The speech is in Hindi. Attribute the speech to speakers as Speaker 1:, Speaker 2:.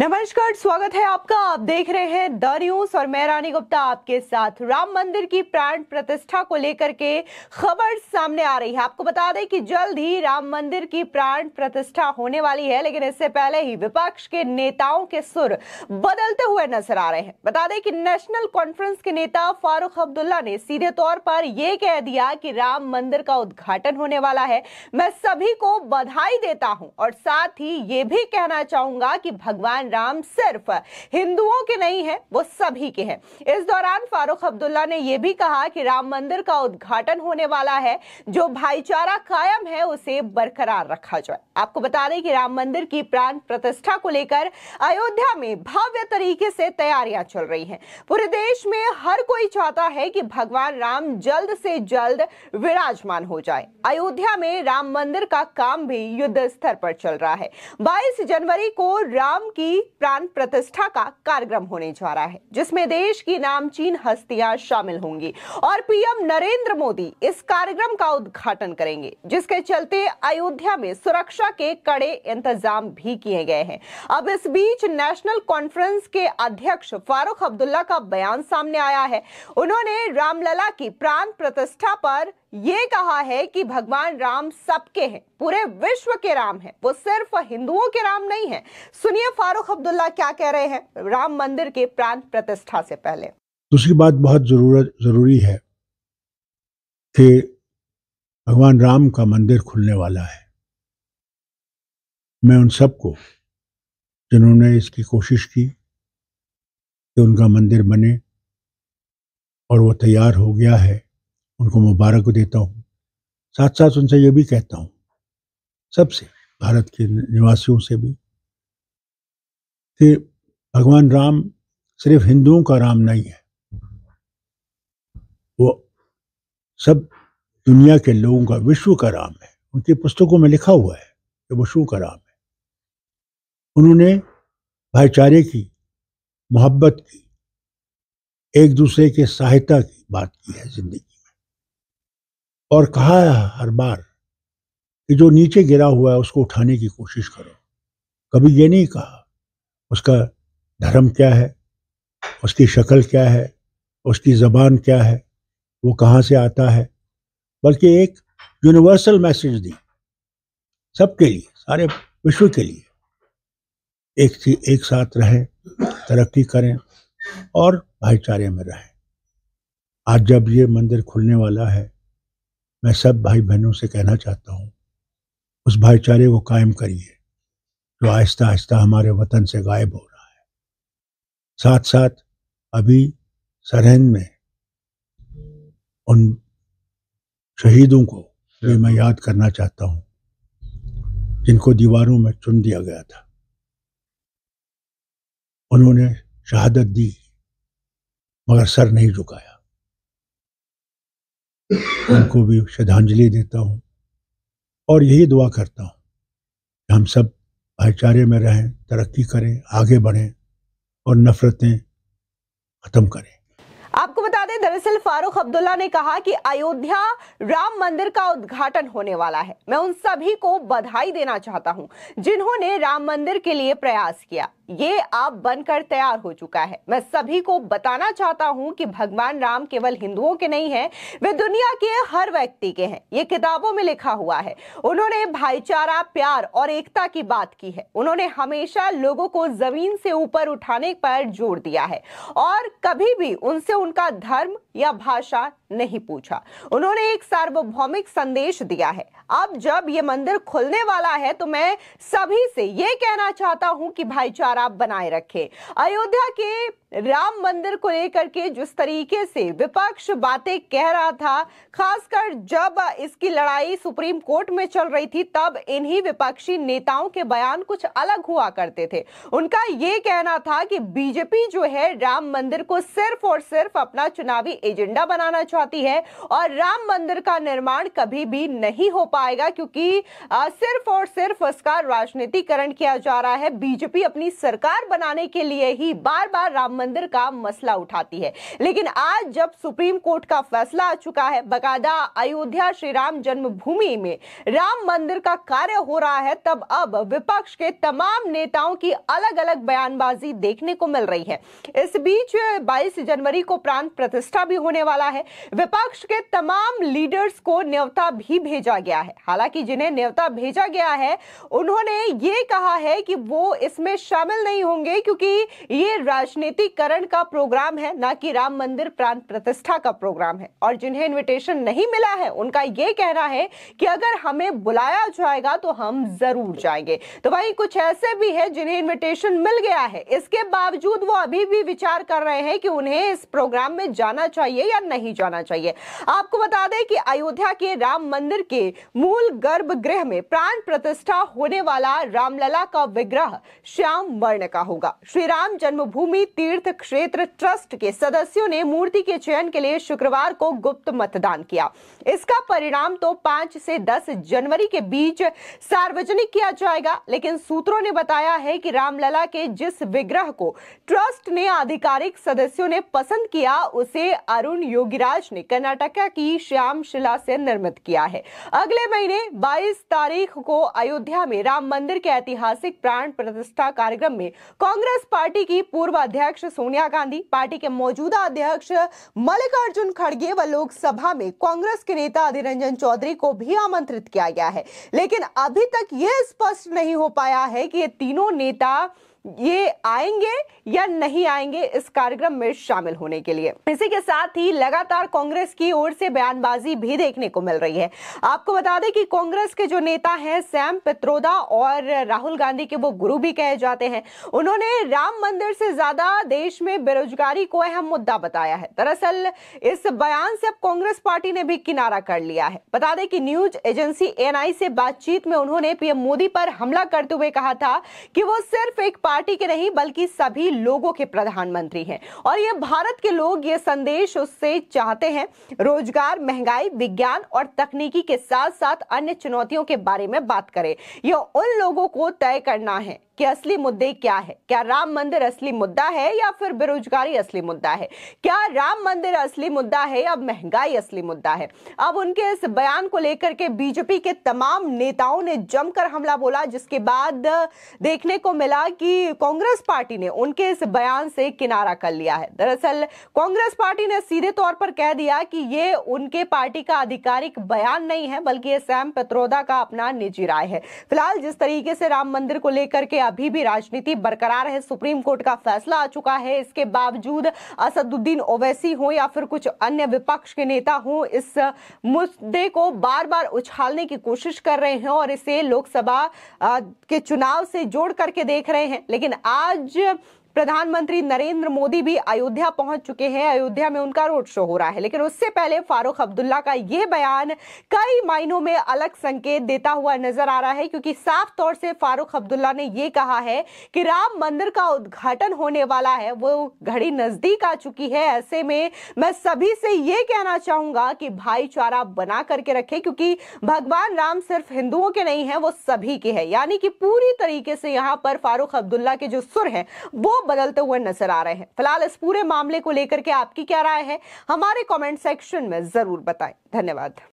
Speaker 1: नमस्कार स्वागत है आपका आप देख रहे हैं द न्यूज और मैं रानी गुप्ता आपके साथ राम मंदिर की प्राण प्रतिष्ठा को लेकर के खबर सामने आ रही है आपको बता दें कि जल्द ही राम मंदिर की प्राण प्रतिष्ठा होने वाली है लेकिन इससे पहले ही विपक्ष के नेताओं के सुर बदलते हुए नजर आ रहे हैं बता दें कि नेशनल कॉन्फ्रेंस के नेता फारूक अब्दुल्ला ने सीधे तौर पर यह कह दिया कि राम मंदिर का उद्घाटन होने वाला है मैं सभी को बधाई देता हूं और साथ ही ये भी कहना चाहूंगा कि भगवान राम सिर्फ हिंदुओं के नहीं है वो सभी के हैं इस दौरान फारूक अब्दुल्ला ने यह भी कहा कि राम मंदिर का उद्घाटन होने वाला है जो भाईचारा कायम है उसे बरकरार रखा जाए आपको बता दें कि राम मंदिर की प्राण प्रतिष्ठा को लेकर अयोध्या में भव्य तरीके से तैयारियां चल रही हैं पूरे देश में हर कोई चाहता है कि भगवान राम जल्द से जल्द विराजमान हो जाए अयोध्या में राम मंदिर का काम भी युद्ध स्तर पर चल रहा है 22 जनवरी को राम की की प्राण प्रतिष्ठा का कार्यक्रम होने जा रहा है जिसमें देश की नामचीन हस्तियां शामिल होंगी और पीएम नरेंद्र मोदी इस कार्यक्रम का उद्घाटन करेंगे जिसके चलते अयोध्या में सुरक्षा के कड़े इंतजाम भी किए गए हैं अब इस बीच नेशनल कॉन्फ्रेंस के अध्यक्ष फारूक अब्दुल्ला का बयान सामने आया है उन्होंने रामलला की प्राण प्रतिष्ठा पर ये कहा है कि भगवान राम सबके हैं पूरे विश्व के राम हैं वो सिर्फ हिंदुओं के राम नहीं है सुनिए फारूक अब्दुल्ला क्या कह रहे हैं राम मंदिर के प्राण प्रतिष्ठा से पहले
Speaker 2: दूसरी तो बात बहुत जरूरत जरूरी है कि भगवान राम का मंदिर खुलने वाला है मैं उन सबको जिन्होंने इसकी कोशिश की कि उनका मंदिर बने और वो तैयार हो गया है उनको मुबारक देता हूँ साथ साथ उनसे ये भी कहता हूँ सबसे भारत के निवासियों से भी कि भगवान राम सिर्फ हिंदुओं का राम नहीं है वो सब दुनिया के लोगों का विश्व का राम है उनकी पुस्तकों में लिखा हुआ है कि विश्व का राम है उन्होंने भाईचारे की मोहब्बत की एक दूसरे के सहायता की बात की है जिंदगी और कहा है हर बार कि जो नीचे गिरा हुआ है उसको उठाने की कोशिश करो कभी ये नहीं कहा उसका धर्म क्या है उसकी शक्ल क्या है उसकी ज़बान क्या है वो कहाँ से आता है बल्कि एक यूनिवर्सल मैसेज दी सबके लिए सारे विश्व के लिए एक थी एक साथ रहें तरक्की करें और भाईचारे में रहें आज जब ये मंदिर खुलने वाला है मैं सब भाई बहनों से कहना चाहता हूँ उस भाईचारे को कायम करिए जो आहिस्ता आहिस्ता हमारे वतन से गायब हो रहा है साथ साथ अभी सरहद में उन शहीदों को भी मैं याद करना चाहता हूँ जिनको दीवारों में चुन दिया गया था उन्होंने शहादत दी मगर सर नहीं झुकाया उनको भी श्रद्धांजलि देता हूँ और यही दुआ करता हूँ हम सब भाईचारे में रहें तरक्की करें आगे बढ़ें और नफ़रतें ख़त्म करें
Speaker 1: दें दरअसल फारूक अब्दुल्ला ने कहा कि अयोध्या राम मंदिर का उद्घाटन होने वाला है मैं उन सभी को बधाई देना चाहता हूं जिन्होंने राम मंदिर के लिए प्रयास किया ये आप बनकर तैयार हो चुका है मैं सभी को बताना चाहता हूं कि भगवान राम केवल हिंदुओं के नहीं है वे दुनिया के हर व्यक्ति के हैं ये किताबों में लिखा हुआ है उन्होंने भाईचारा प्यार और एकता की बात की है उन्होंने हमेशा लोगों को जमीन से ऊपर उठाने पर जोर दिया है और कभी भी उनसे उनका धर्म धर्म या भाषा नहीं पूछा उन्होंने एक सार्वभौमिक संदेश दिया है अब जब ये मंदिर खुलने वाला है तो मैं सभी से ये कहना चाहता हूं कि भाईचारा बनाए रखें अयोध्या के राम मंदिर को लेकर के जिस तरीके से विपक्ष बातें कह रहा था खासकर जब इसकी लड़ाई सुप्रीम कोर्ट में चल रही थी तब इन्हीं विपक्षी नेताओं के बयान कुछ अलग हुआ करते थे उनका ये कहना था कि बीजेपी जो है राम मंदिर को सिर्फ और सिर्फ अपना चुनावी एजेंडा बनाना चाहती है और राम मंदिर का निर्माण कभी भी नहीं हो पाएगा क्योंकि सिर्फ और सिर्फ इसका राजनीतिकरण किया जा रहा है बीजेपी अपनी सरकार बनाने के लिए ही बार बार राम मंदिर मंदिर का मसला उठाती है लेकिन आज जब सुप्रीम कोर्ट का फैसला आ चुका है बकायदा अयोध्या श्री राम जन्मभूमि में राम मंदिर का कार्य हो रहा है तब अब विपक्ष के तमाम नेताओं की अलग अलग बयानबाजी देखने को मिल रही है इस बीच 22 जनवरी को प्राण प्रतिष्ठा भी होने वाला है विपक्ष के तमाम लीडर्स को न्यौता भी भेजा गया है हालांकि जिन्हें न्यौता भेजा गया है उन्होंने ये कहा है कि वो इसमें शामिल नहीं होंगे क्योंकि ये राजनीति विमुद्रीकरण का प्रोग्राम है ना कि राम मंदिर प्राण प्रतिष्ठा का प्रोग्राम है और जिन्हें इनविटेशन नहीं मिला है उनका ये कहना है कि अगर हमें बुलाया जाएगा तो हम जरूर जाएंगे तो वही कुछ ऐसे भी है जिन्हें इन्विटेशन मिल गया है इसके बावजूद वो अभी भी विचार कर रहे हैं कि उन्हें इस प्रोग्राम में जाना चाहिए या नहीं जाना चाहिए आपको बता दें कि अयोध्या के राम मंदिर के मूल गर्भगृह में प्राण प्रतिष्ठा होने वाला रामलला का विग्रह श्याम वर्ण का होगा श्री राम जन्मभूमि तीर्थ तीर्थ क्षेत्र ट्रस्ट के सदस्यों ने मूर्ति के चयन के लिए शुक्रवार को गुप्त मतदान किया इसका परिणाम तो 5 से 10 जनवरी के बीच सार्वजनिक किया जाएगा लेकिन सूत्रों ने बताया है कि रामलला के जिस विग्रह को ट्रस्ट ने आधिकारिक सदस्यों ने पसंद किया उसे अरुण योगीराज ने कर्नाटका की श्याम शिला से निर्मित किया है अगले महीने 22 तारीख को अयोध्या में राम मंदिर के ऐतिहासिक प्राण प्रतिष्ठा कार्यक्रम में कांग्रेस पार्टी की पूर्व अध्यक्ष सोनिया गांधी पार्टी के मौजूदा अध्यक्ष मल्लिकार्जुन खड़गे व लोकसभा में कांग्रेस के नेता अधीर रंजन चौधरी को भी आमंत्रित किया गया है लेकिन अभी तक यह स्पष्ट नहीं हो पाया है कि ये तीनों नेता ये आएंगे या नहीं आएंगे इस कार्यक्रम में शामिल होने के लिए इसी के साथ ही लगातार कांग्रेस की ओर से बयानबाजी भी देखने को मिल रही है आपको बता दें कि कांग्रेस के जो नेता हैं सैम पित्रोदा और राहुल गांधी के वो गुरु भी कहे जाते हैं उन्होंने राम मंदिर से ज्यादा देश में बेरोजगारी को अहम मुद्दा बताया है दरअसल इस बयान से अब कांग्रेस पार्टी ने भी किनारा कर लिया है बता दें कि न्यूज एजेंसी एनआई से बातचीत में उन्होंने पीएम मोदी पर हमला करते हुए कहा था कि वो सिर्फ एक पार्टी पार्टी के नहीं बल्कि सभी लोगों के प्रधानमंत्री हैं और ये भारत के लोग ये संदेश उससे चाहते हैं रोजगार महंगाई विज्ञान और तकनीकी के साथ साथ अन्य चुनौतियों के बारे में बात करें यह उन लोगों को तय करना है कि असली मुद्दे क्या है क्या राम मंदिर असली मुद्दा है या फिर बेरोजगारी असली मुद्दा है क्या राम मंदिर असली मुद्दा है या महंगाई असली मुद्दा है अब उनके इस बयान को लेकर के बीजेपी के तमाम नेताओं ने जमकर हमला बोला जिसके बाद देखने को मिला कि कांग्रेस पार्टी ने उनके इस बयान से किनारा कर लिया है दरअसल कांग्रेस पार्टी ने सीधे तौर पर कह दिया कि ये उनके पार्टी का आधिकारिक बयान नहीं है बल्कि ये सैम पत्रोदा का अपना निजी राय है फिलहाल जिस तरीके से राम मंदिर को लेकर के अभी भी राजनीति बरकरार है सुप्रीम कोर्ट का फैसला आ चुका है इसके बावजूद असदुद्दीन ओवैसी हो या फिर कुछ अन्य विपक्ष के नेता हो इस मुद्दे को बार बार उछालने की कोशिश कर रहे हैं और इसे लोकसभा के चुनाव से जोड़ करके देख रहे हैं लेकिन आज प्रधानमंत्री नरेंद्र मोदी भी अयोध्या पहुंच चुके हैं अयोध्या में उनका रोड शो हो रहा है लेकिन उससे पहले फारूक अब्दुल्ला का यह बयान कई मायनों में अलग संकेत देता हुआ नजर आ रहा है क्योंकि साफ तौर से फारूक अब्दुल्ला ने यह कहा है कि राम मंदिर का उद्घाटन होने वाला है वो घड़ी नजदीक आ चुकी है ऐसे में मैं सभी से ये कहना चाहूंगा कि भाईचारा बना करके रखें क्योंकि भगवान राम सिर्फ हिंदुओं के नहीं है वो सभी के है यानी कि पूरी तरीके से यहाँ पर फारूक अब्दुल्ला के जो सुर है वो बदलते हुए नजर आ रहे हैं फिलहाल इस पूरे मामले को लेकर के आपकी क्या राय है हमारे कॉमेंट सेक्शन में जरूर बताएं धन्यवाद